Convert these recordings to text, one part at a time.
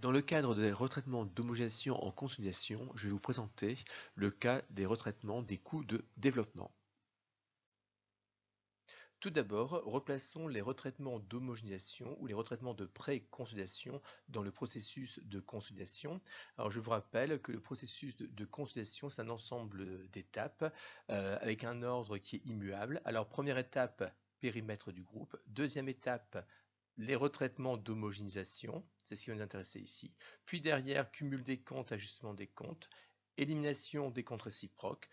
Dans le cadre des retraitements d'homogénéisation en consolidation, je vais vous présenter le cas des retraitements des coûts de développement. Tout d'abord, replaçons les retraitements d'homogénéisation ou les retraitements de pré-consolidation dans le processus de consolidation. Alors je vous rappelle que le processus de, consolidation, c'est un ensemble d'étapes euh, avec un ordre qui est immuable. Alors première étape, périmètre du groupe. Deuxième étape, les retraitements d'homogénéisation, c'est ce qui va nous intéresser ici, puis derrière, cumul des comptes, ajustement des comptes, élimination des comptes réciproques,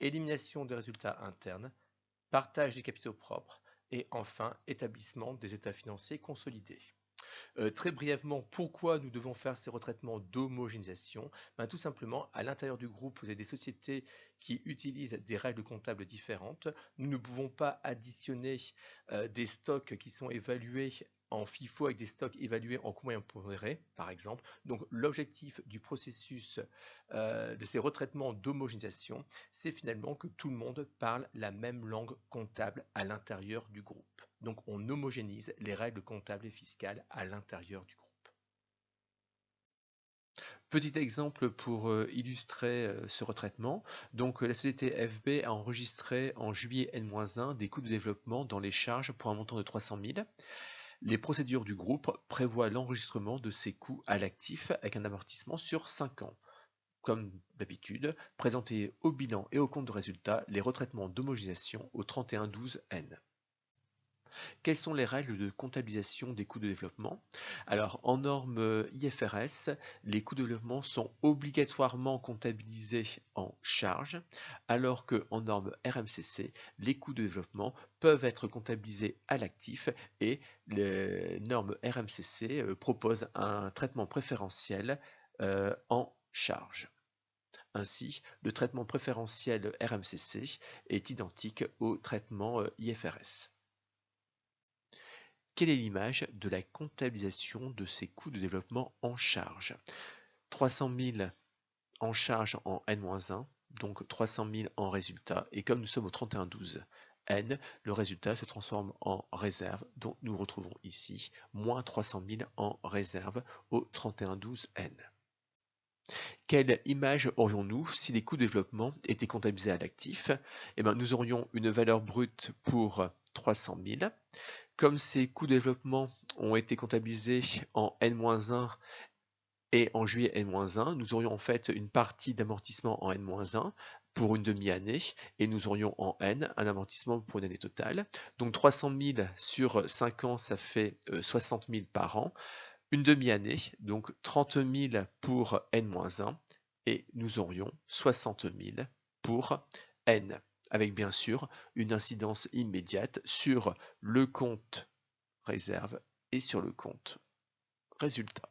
élimination des résultats internes, partage des capitaux propres, et enfin, établissement des états financiers consolidés. Euh, très brièvement, pourquoi nous devons faire ces retraitements d'homogénéisation ben, Tout simplement, à l'intérieur du groupe, vous avez des sociétés qui utilisent des règles comptables différentes. Nous ne pouvons pas additionner euh, des stocks qui sont évalués en FIFO avec des stocks évalués en coût moyen pondéré, par exemple. Donc l'objectif du processus euh, de ces retraitements d'homogénéisation, c'est finalement que tout le monde parle la même langue comptable à l'intérieur du groupe. Donc on homogénise les règles comptables et fiscales à l'intérieur du groupe. Petit exemple pour euh, illustrer euh, ce retraitement. Donc, la société FB a enregistré en juillet N-1 des coûts de développement dans les charges pour un montant de 300 000. Les procédures du groupe prévoient l'enregistrement de ces coûts à l'actif avec un amortissement sur 5 ans. Comme d'habitude, présentez au bilan et au compte de résultat les retraitements d'homogénéisation au 31-12-N. Quelles sont les règles de comptabilisation des coûts de développement Alors, en norme euh, IFRS, les coûts de développement sont obligatoirement comptabilisés en charge, alors qu'en norme RMCC, les coûts de développement peuvent être comptabilisés à l'actif et les normes RMCC euh, proposent un traitement préférentiel euh, en charge. Ainsi, le traitement préférentiel RMCC est identique au traitement IFRS. Quelle est l'image de la comptabilisation de ces coûts de développement en charge 300 000 en charge en N-1, donc 300 000 en résultat, et comme nous sommes au 31-12, N, le résultat se transforme en réserve, donc nous retrouvons ici moins 300 000 en réserve au 31-12 N. Quelle image aurions-nous si les coûts de développement étaient comptabilisés à l'actif eh ben, Nous aurions une valeur brute pour 300 000 comme ces coûts de développement ont été comptabilisés en N-1 et en juillet N-1, nous aurions en fait une partie d'amortissement en N-1 pour une demi-année et nous aurions en N un amortissement pour une année totale. Donc 300 000 sur 5 ans, ça fait 60 euh, 000 par an. Une demi-année, donc 30 000 pour N-1 et nous aurions 60 000 pour N avec bien sûr une incidence immédiate sur le compte réserve et sur le compte résultat.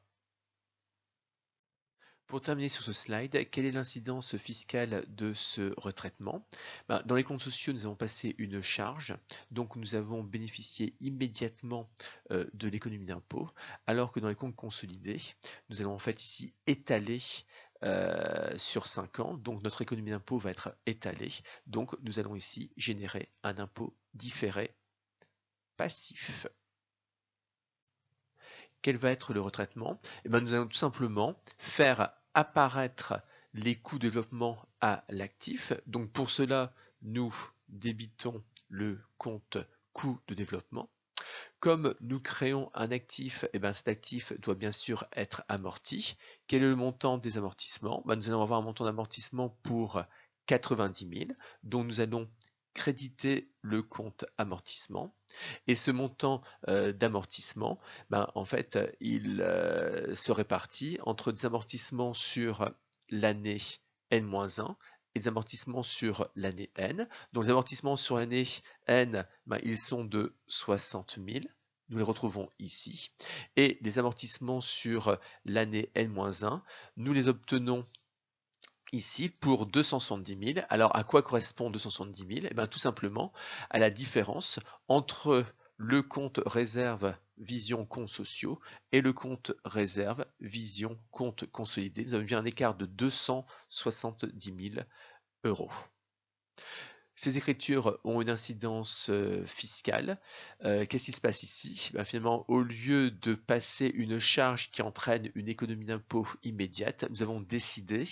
Pour terminer sur ce slide, quelle est l'incidence fiscale de ce retraitement ben, Dans les comptes sociaux, nous avons passé une charge, donc nous avons bénéficié immédiatement euh, de l'économie d'impôt, alors que dans les comptes consolidés, nous allons en fait ici étaler euh, sur 5 ans, donc notre économie d'impôt va être étalée, donc nous allons ici générer un impôt différé passif quel va être le retraitement eh bien, Nous allons tout simplement faire apparaître les coûts de développement à l'actif. Donc pour cela, nous débitons le compte coût de développement. Comme nous créons un actif, et eh bien cet actif doit bien sûr être amorti. Quel est le montant des amortissements ben, Nous allons avoir un montant d'amortissement pour 90 000, dont nous allons créditer le compte amortissement et ce montant euh, d'amortissement, ben, en fait, il euh, se répartit entre des amortissements sur l'année N-1 et des amortissements sur l'année N. Donc les amortissements sur l'année N, ben, ils sont de 60 000 nous les retrouvons ici. Et les amortissements sur l'année N-1, nous les obtenons ici pour 270 000. Alors à quoi correspond 270 000 Eh bien tout simplement à la différence entre le compte réserve vision compte sociaux et le compte réserve vision compte consolidé. Nous avons bien un écart de 270 000 euros. Ces écritures ont une incidence fiscale. Qu'est-ce qui se passe ici ben, Finalement, au lieu de passer une charge qui entraîne une économie d'impôt immédiate, nous avons décidé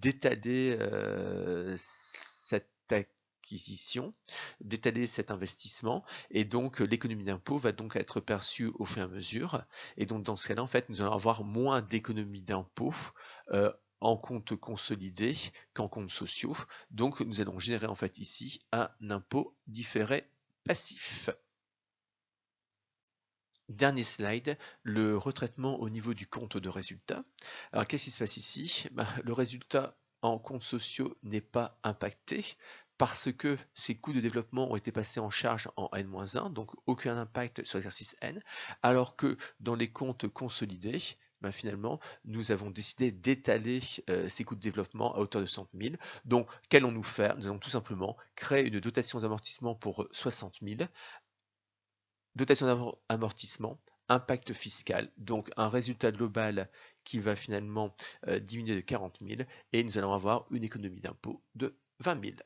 d'étaler cette acquisition, d'étaler cet investissement, et donc l'économie d'impôt va donc être perçue au fur et à mesure. Et donc dans ce cas-là, en fait, nous allons avoir moins d'économie d'impôt en comptes consolidés qu'en comptes sociaux. Donc nous allons générer en fait ici un impôt différé passif. Dernier slide, le retraitement au niveau du compte de résultat. Alors qu'est-ce qui se passe ici ben, Le résultat en comptes sociaux n'est pas impacté parce que ces coûts de développement ont été passés en charge en N-1, donc aucun impact sur l'exercice N, alors que dans les comptes consolidés, ben, finalement, nous avons décidé d'étaler euh, ces coûts de développement à hauteur de 100 000. Donc, qu'allons-nous faire Nous allons tout simplement créer une dotation d'amortissement pour 60 euh, 000. Dotation d'amortissement, impact fiscal, donc un résultat global qui va finalement euh, diminuer de 40 000 et nous allons avoir une économie d'impôt de 20 000.